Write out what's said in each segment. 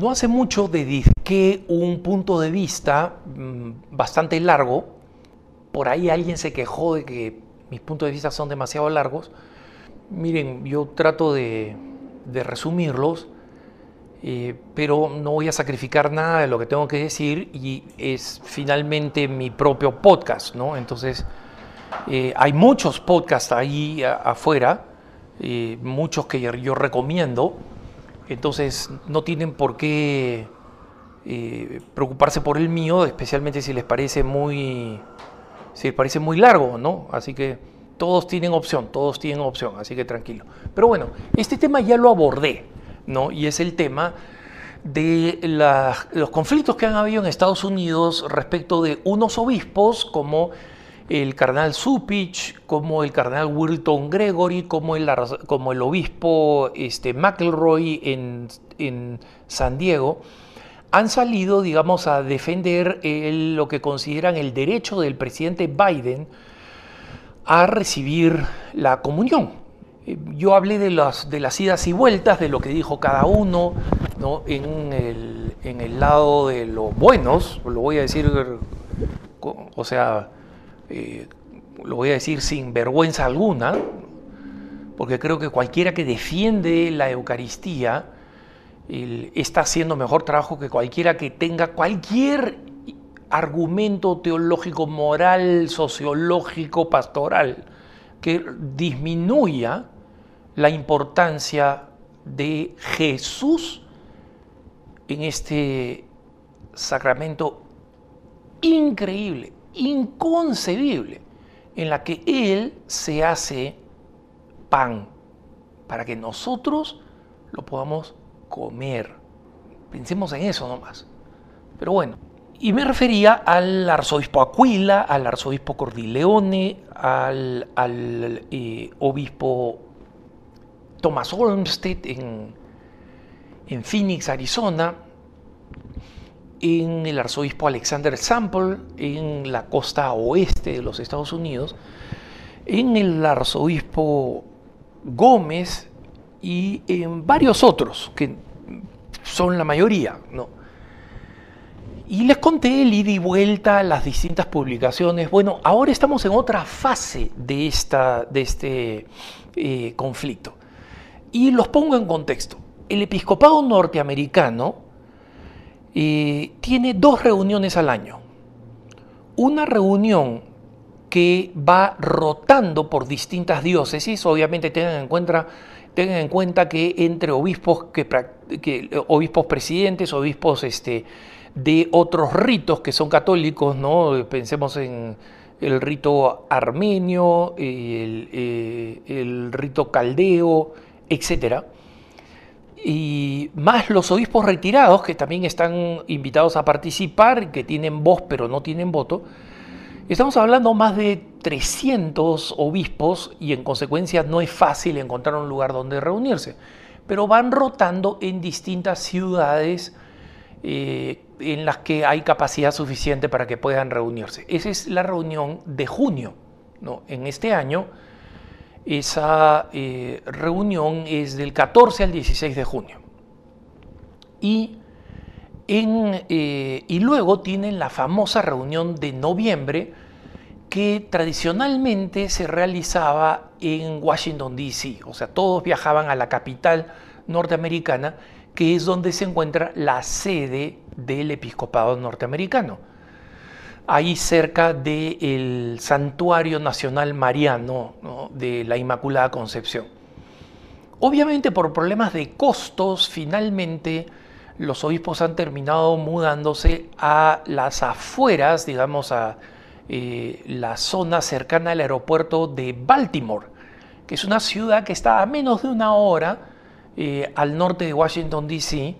No hace mucho dediqué un punto de vista mm, bastante largo. Por ahí alguien se quejó de que mis puntos de vista son demasiado largos. Miren, yo trato de, resumirlos, eh, pero no voy a sacrificar nada de lo que tengo que decir y es finalmente mi propio podcast, ¿no? Entonces, eh, hay muchos podcasts ahí afuera, eh, muchos que yo recomiendo entonces no tienen por qué eh, preocuparse por el mío, especialmente si les parece muy, si les parece muy largo, ¿no? Así que todos tienen opción, todos tienen opción, así que tranquilo. Pero bueno, este tema ya lo abordé, ¿no? Y es el tema de los conflictos que han habido en Estados Unidos respecto de unos obispos como el cardenal Zupich, como el cardenal Wilton Gregory, como el, como el obispo este, McElroy en, San Diego, han salido, digamos, a defender lo que consideran el derecho del presidente Biden a recibir la comunión. Eh, yo hablé de las, de las idas y vueltas, de lo que dijo cada uno, ¿no? en, el, en el lado de los buenos, lo voy a decir, o sea, eh, lo voy a decir sin vergüenza alguna, porque creo que cualquiera que defiende la Eucaristía está haciendo mejor trabajo que cualquiera que tenga cualquier argumento teológico, moral, sociológico, pastoral, que disminuya la importancia de Jesús en este sacramento increíble, inconcebible en la que Él se hace pan para que nosotros lo podamos comer. Pensemos en eso nomás. Pero bueno, y me refería al arzobispo Aquila, al arzobispo Cordileone, al, al eh, obispo Thomas Olmsted en Phoenix, Arizona, en el arzobispo Alexander Sample, en la costa oeste de los Estados Unidos, en el arzobispo Gómez y en varios otros, que son la mayoría, ¿no? Y les conté el ida y vuelta, las distintas publicaciones. Bueno, ahora estamos en otra fase de, esta, de este eh, conflicto. Y los pongo en contexto. El episcopado norteamericano, tiene dos reuniones al año. Una reunión que va rotando por distintas diócesis, obviamente tengan en cuenta, tengan en cuenta que entre obispos, que, obispos presidentes, obispos este, de otros ritos que son católicos, ¿no? pensemos en el rito armenio, el, eh, el rito caldeo, etcétera y más los obispos retirados, que también están invitados a participar, que tienen voz pero no tienen voto, estamos hablando más de 300 obispos y en consecuencia no es fácil encontrar un lugar donde reunirse, pero van rotando en distintas ciudades eh, en las que hay capacidad suficiente para que puedan reunirse. Esa es la reunión de junio, ¿no? en este año esa eh, reunión es del 14 al 16 de junio. Y, eh, y luego tienen la famosa reunión de noviembre que tradicionalmente se realizaba en Washington, D.C. O sea, todos viajaban a la capital norteamericana, que es donde se encuentra la sede del episcopado norteamericano ahí cerca del Santuario Nacional Mariano de la Inmaculada Concepción. Obviamente por problemas de costos, finalmente los obispos han terminado mudándose a las afueras, digamos a eh, la zona cercana al aeropuerto de Baltimore, que es una ciudad que está a menos de una hora eh, al norte de Washington, D.C.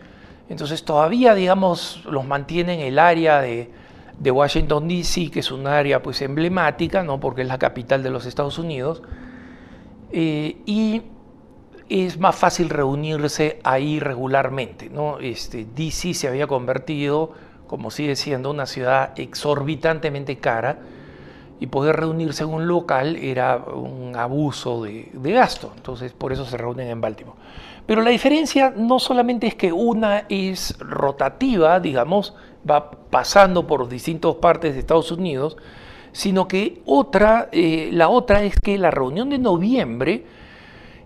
Entonces todavía, digamos, los mantienen el área de de Washington, D.C., que es un área pues emblemática, ¿no? porque es la capital de los Estados Unidos, eh, y es más fácil reunirse ahí regularmente. ¿no? Este, D.C. se había convertido, como sigue siendo, una ciudad exorbitantemente cara, y poder reunirse en un local era un abuso de, de gasto, entonces por eso se reúnen en Baltimore. Pero la diferencia no solamente es que una es rotativa, digamos, va pasando por distintas partes de Estados Unidos, sino que otra, eh, la otra es que la reunión de noviembre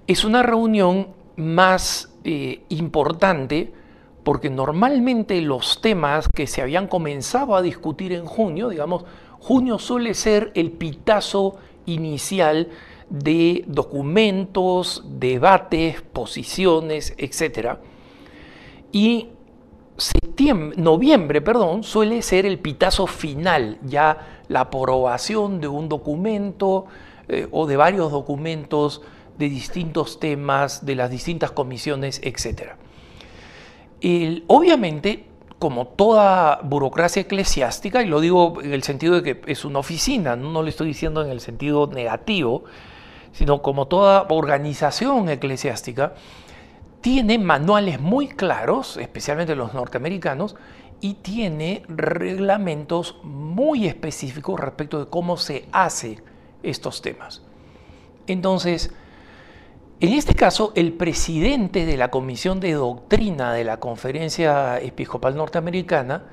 es una reunión más eh, importante porque normalmente los temas que se habían comenzado a discutir en junio, digamos, junio suele ser el pitazo inicial de documentos, debates, posiciones, etc. Y noviembre perdón, suele ser el pitazo final, ya la aprobación de un documento eh, o de varios documentos de distintos temas, de las distintas comisiones, etc. obviamente, como toda burocracia eclesiástica, y lo digo en el sentido de que es una oficina, no, le estoy diciendo en el sentido negativo, sino como toda organización eclesiástica, tiene manuales muy claros, especialmente los norteamericanos, y tiene reglamentos muy específicos respecto de cómo se hace estos temas. Entonces, en este caso, el presidente de la Comisión de Doctrina de la Conferencia Episcopal Norteamericana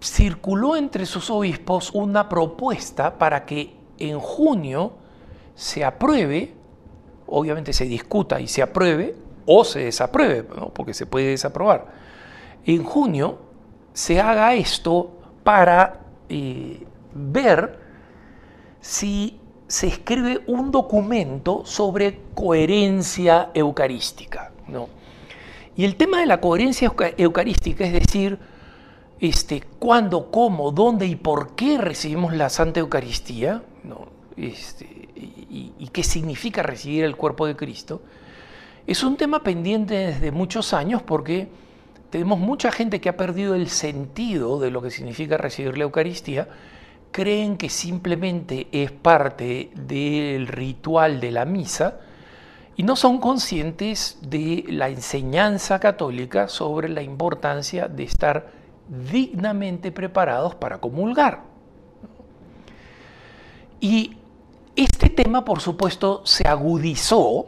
circuló entre sus obispos una propuesta para que en junio se apruebe, obviamente se discuta y se apruebe, o se desapruebe, porque se puede desaprobar. En junio se haga esto para eh, ver si se escribe un documento sobre coherencia eucarística. Y el tema de la coherencia eucarística, es decir, este, cuándo, cómo, dónde y por qué recibimos la Santa Eucaristía, este, y, qué significa recibir el cuerpo de Cristo, es un tema pendiente desde muchos años porque tenemos mucha gente que ha perdido el sentido de lo que significa recibir la Eucaristía, creen que simplemente es parte del ritual de la misa y no son conscientes de la enseñanza católica sobre la importancia de estar dignamente preparados para comulgar. Y este tema, por supuesto, se agudizó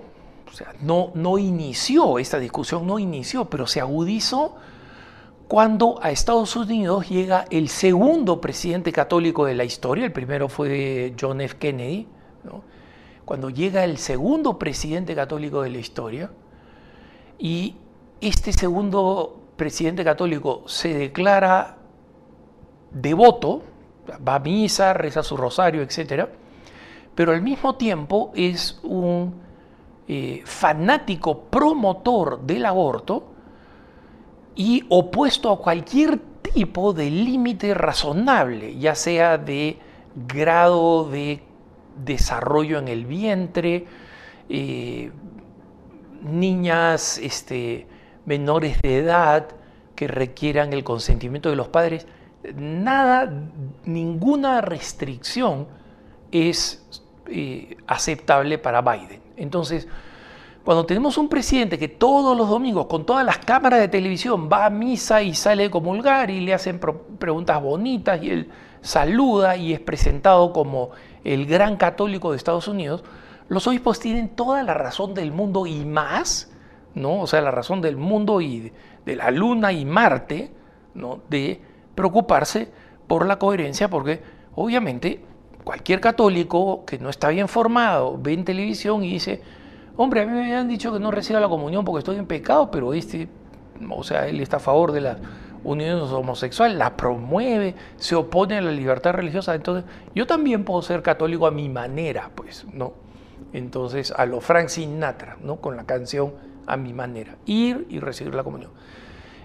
o sea, no, no inició, esta discusión no inició, pero se agudizó cuando a Estados Unidos llega el segundo presidente católico de la historia, el primero fue John F. Kennedy, cuando llega el segundo presidente católico de la historia, y este segundo presidente católico se declara devoto, va a misa, reza su rosario, etc., pero al mismo tiempo es un eh, fanático promotor del aborto y opuesto a cualquier tipo de límite razonable, ya sea de grado de desarrollo en el vientre, eh, niñas este, menores de edad que requieran el consentimiento de los padres, nada, ninguna restricción es eh, aceptable para Biden. Entonces, cuando tenemos un presidente que todos los domingos con todas las cámaras de televisión va a misa y sale de comulgar y le hacen preguntas bonitas y él saluda y es presentado como el gran católico de Estados Unidos, los obispos tienen toda la razón del mundo y más, ¿no? O sea, la razón del mundo y de, la luna y Marte, ¿no? De preocuparse por la coherencia porque obviamente cualquier católico que no está bien formado ve en televisión y dice, hombre, a mí me han dicho que no reciba la comunión porque estoy en pecado, pero este, o sea, él está a favor de la unión homosexual, la promueve, se opone a la libertad religiosa, entonces yo también puedo ser católico a mi manera, pues, ¿no? Entonces, a lo Frank Sinatra, ¿no? Con la canción A mi manera, ir y recibir la comunión.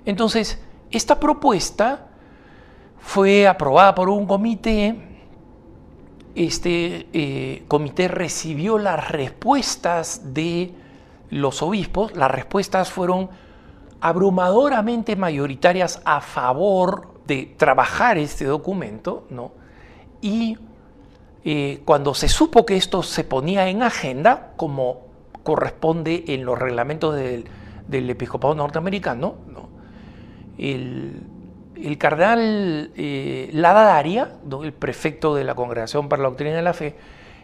Entonces, esta propuesta fue aprobada por un comité este eh, comité recibió las respuestas de los obispos, las respuestas fueron abrumadoramente mayoritarias a favor de trabajar este documento, ¿no? Y eh, cuando se supo que esto se ponía en agenda, como corresponde en los reglamentos del, del episcopado norteamericano, ¿no? El, el cardenal eh, Lada Daria, el prefecto de la Congregación para la Doctrina de la Fe,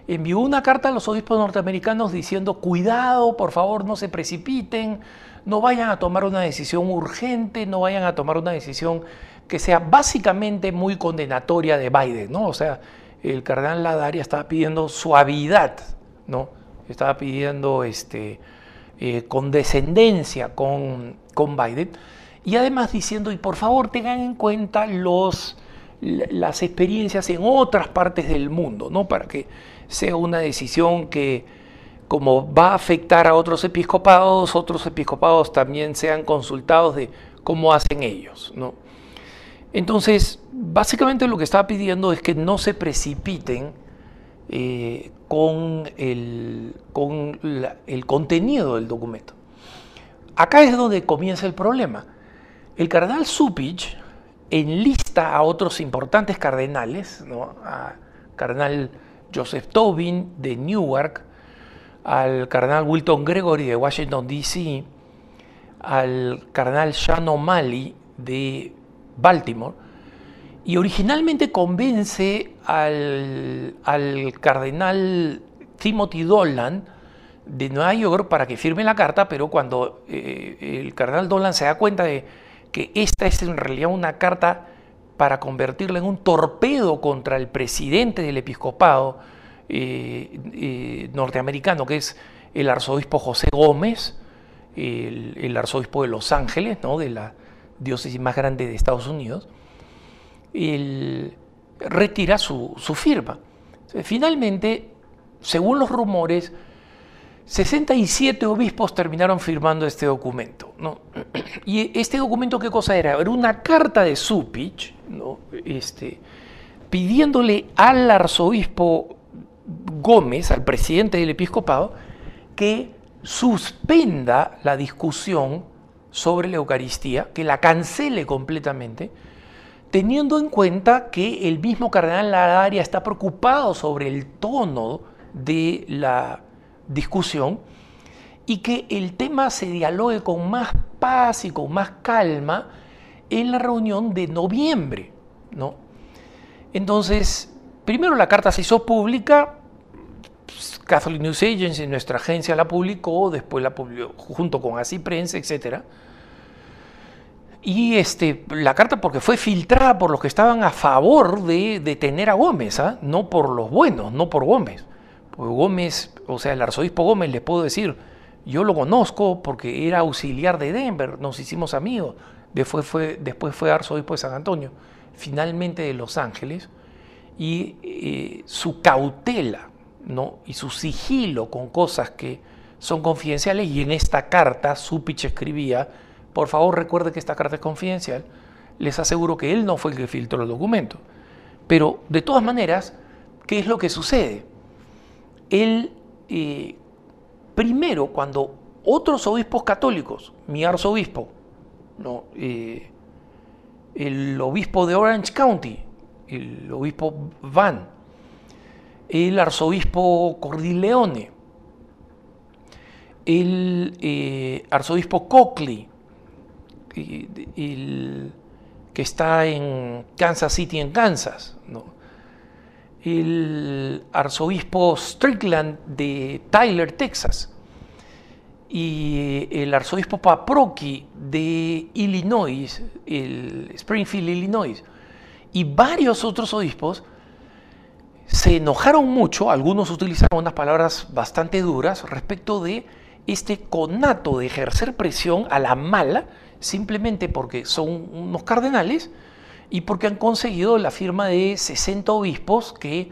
envió una carta a los obispos norteamericanos diciendo, cuidado, por favor, no se precipiten, no vayan a tomar una decisión urgente, no vayan a tomar una decisión que sea básicamente muy condenatoria de Biden, ¿no? O sea, el cardenal Ladaria estaba pidiendo suavidad, ¿no? Estaba pidiendo este, eh, condescendencia con, con Biden. Y además diciendo, y por favor tengan en cuenta los, las experiencias en otras partes del mundo, ¿no? Para que sea una decisión que, como va a afectar a otros episcopados, otros episcopados también sean consultados de cómo hacen ellos, ¿no? Entonces, básicamente lo que estaba pidiendo es que no se precipiten eh, con, el, con el contenido del documento. Acá es donde comienza el problema el cardenal Supich enlista a otros importantes cardenales, ¿no? a cardenal Joseph Tobin de Newark, al cardenal Wilton Gregory de Washington, D.C., al cardenal Shano O'Malley de Baltimore, y originalmente convence al, cardenal Timothy Dolan de Nueva York para que firme la carta, pero cuando eh, el cardenal Dolan se da cuenta de que esta es en realidad una carta para convertirla en un torpedo contra el presidente del episcopado eh, eh, norteamericano, que es el arzobispo José Gómez, el, arzobispo de Los Ángeles, ¿no? de la diócesis más grande de Estados Unidos, retira su firma. Finalmente, según los rumores, 67 obispos terminaron firmando este documento. ¿no? ¿Y este documento qué cosa era? Era una carta de Zupich, ¿no? este, pidiéndole al arzobispo Gómez, al presidente del episcopado, que suspenda la discusión sobre la Eucaristía, que la cancele completamente, teniendo en cuenta que el mismo cardenal Ladaria está preocupado sobre el tono de la discusión y que el tema se dialogue con más paz y con más calma en la reunión de noviembre. ¿no? Entonces, primero la carta se hizo pública, pues, Catholic News Agency, nuestra agencia, la publicó, después la publicó junto con Así Prensa, etc. Y este, la carta porque fue filtrada por los que estaban a favor de detener a Gómez, ¿ah? no por los buenos, no por Gómez. Pues Gómez o sea, el arzobispo Gómez, les puedo decir, yo lo conozco porque era auxiliar de Denver, nos hicimos amigos, después fue, después fue arzobispo de San Antonio, finalmente de Los Ángeles, y eh, su cautela ¿no? y su sigilo con cosas que son confidenciales, y en esta carta Supich escribía, por favor recuerde que esta carta es confidencial, les aseguro que él no fue el que filtró el documento. Pero de todas maneras, ¿qué es lo que sucede? Él primero cuando otros obispos católicos, mi arzobispo, no, el obispo de Orange County, el obispo Van, el arzobispo Cordileone, el eh, arzobispo Cockley, que está en Kansas City, en Kansas, ¿no? el arzobispo Strickland de Tyler, Texas, y el arzobispo Paprocki de Illinois, el Springfield, Illinois, y varios otros obispos se enojaron mucho, algunos utilizaron unas palabras bastante duras respecto de este conato de ejercer presión a la mala, simplemente porque son unos cardenales, y porque han conseguido la firma de 60 obispos que,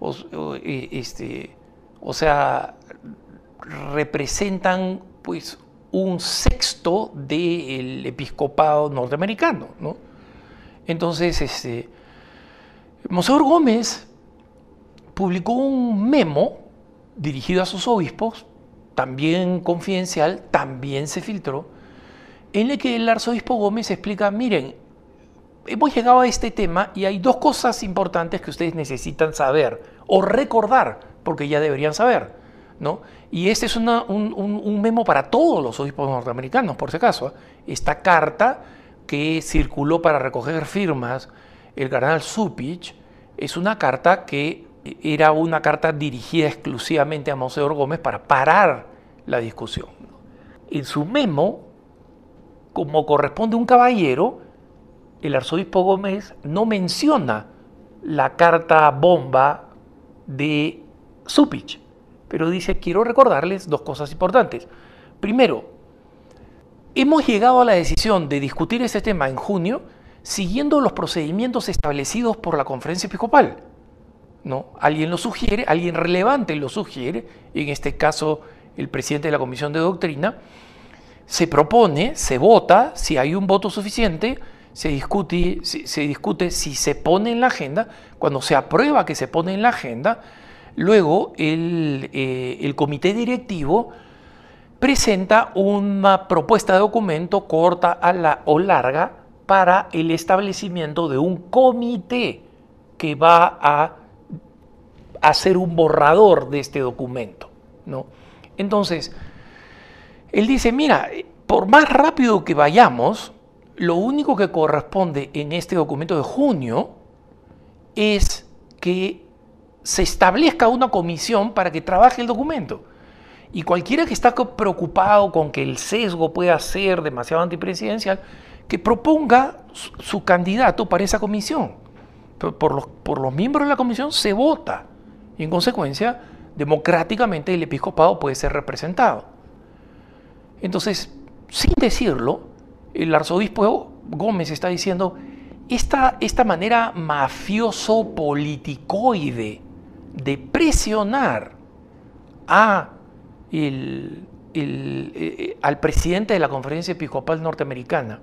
eh, este, o sea, representan pues un sexto del episcopado norteamericano. Entonces, este, Monseñor Gómez publicó un memo dirigido a sus obispos, también confidencial, también se filtró, en el que el arzobispo Gómez explica, miren, hemos llegado a este tema y hay dos cosas importantes que ustedes necesitan saber o recordar, porque ya deberían saber. ¿no? Y este es un, memo para todos los obispos norteamericanos, por si acaso. ¿eh? Esta carta que circuló para recoger firmas el cardenal Supich es una carta que era una carta dirigida exclusivamente a Monseñor Gómez para parar la discusión. En su memo, como corresponde un caballero, el arzobispo Gómez no menciona la carta bomba de Zupich, pero dice, quiero recordarles dos cosas importantes. Primero, hemos llegado a la decisión de discutir ese tema en junio siguiendo los procedimientos establecidos por la conferencia episcopal. ¿No? Alguien lo sugiere, alguien relevante lo sugiere, en este caso el presidente de la Comisión de Doctrina, se propone, se vota, si hay un voto suficiente, se discute, se discute si se pone en la agenda, cuando se aprueba que se pone en la agenda, luego eh, el, comité directivo presenta una propuesta de documento corta a la, o larga para el establecimiento de un comité que va a hacer un borrador de este documento. ¿no? Entonces, él dice, mira, por más rápido que vayamos, lo único que corresponde en este documento de junio es que se establezca una comisión para que trabaje el documento. Y cualquiera que está preocupado con que el sesgo pueda ser demasiado antipresidencial, que proponga su candidato para esa comisión. Por los, por los miembros de la comisión se vota. Y en consecuencia, democráticamente el episcopado puede ser representado. Entonces, sin decirlo, el arzobispo Gómez está diciendo, esta, esta manera mafioso politicoide de presionar eh, eh, al presidente de la Conferencia Episcopal Norteamericana,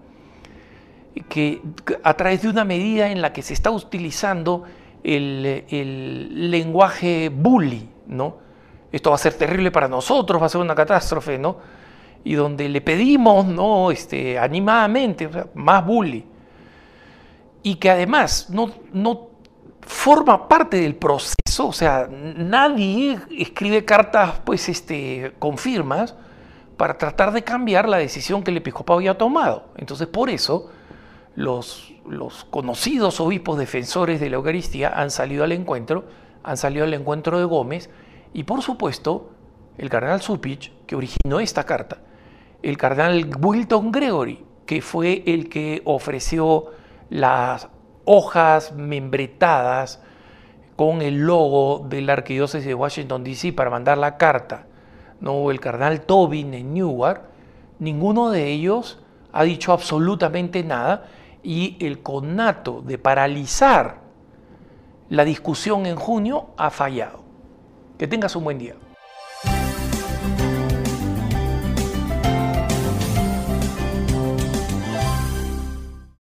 que a través de una medida en la que se está utilizando el, el lenguaje bully, ¿no? Esto va a ser terrible para nosotros, va a ser una catástrofe, ¿no? y donde le pedimos no este, animadamente más bullying y que además no, no forma parte del proceso, o sea, nadie escribe cartas pues este, con firmas para tratar de cambiar la decisión que el episcopado había tomado. Entonces por eso los, los conocidos obispos defensores de la Eucaristía han salido al encuentro, han salido al encuentro de Gómez y por supuesto el cardenal Supich, que originó esta carta, el cardenal Wilton Gregory, que fue el que ofreció las hojas membretadas con el logo de la arquidiócesis de Washington, D.C. para mandar la carta. No, el cardenal Tobin en Newark, ninguno de ellos ha dicho absolutamente nada y el conato de paralizar la discusión en junio ha fallado. Que tengas un buen día.